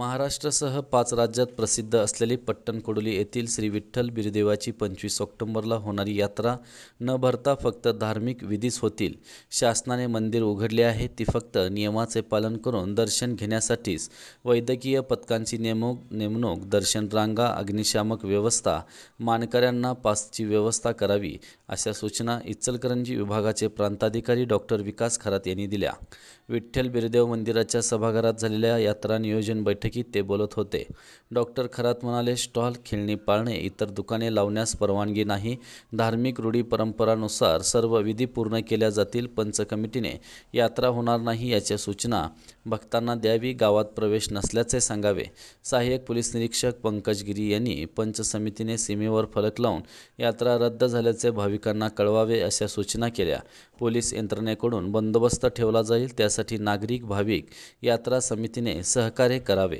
महाराष्ट्रासह पाच राज्यात प्रसिद्ध असलेली पट्टणकोडोली येथील श्री विठ्ठल बिरदेवाची पंचवीस ऑक्टोंबरला होणारी यात्रा न भरता फक्त धार्मिक विधीच होतील शासनाने मंदिर उघडले आहे ती फक्त नियमाचे पालन करून दर्शन घेण्यासाठीच वैद्यकीय पथकांची नेमणूक नेमणूक दर्शन रांगा अग्निशामक व्यवस्था मानकऱ्यांना पासची व्यवस्था करावी अशा सूचना इचलकरंजी विभागाचे प्रांताधिकारी डॉक्टर विकास खरात यांनी दिल्या विठ्ठल बिरदेव मंदिराच्या सभागृहात झालेल्या यात्रा नियोजन बैठक बैठकीत ते बोलत होते डॉक्टर खरात म्हणाले स्टॉल खेळणी पाळणे इतर दुकाने लावण्यास परवानगी नाही धार्मिक रूढी परंपरानुसार सर्व विधी पूर्ण केल्या जातील पंच कमिटीने यात्रा होणार नाही याच्या सूचना भक्तांना द्यावी गावात प्रवेश नसल्याचे सांगावे सहाय्यक पोलीस निरीक्षक पंकज गिरी यांनी पंच समितीने सीमेवर फलक लावून यात्रा रद्द झाल्याचे भाविकांना कळवावे अशा सूचना केल्या पोलीस यंत्रणेकडून बंदोबस्त ठेवला जाईल त्यासाठी नागरिक भाविक यात्रा समितीने सहकार्य करावे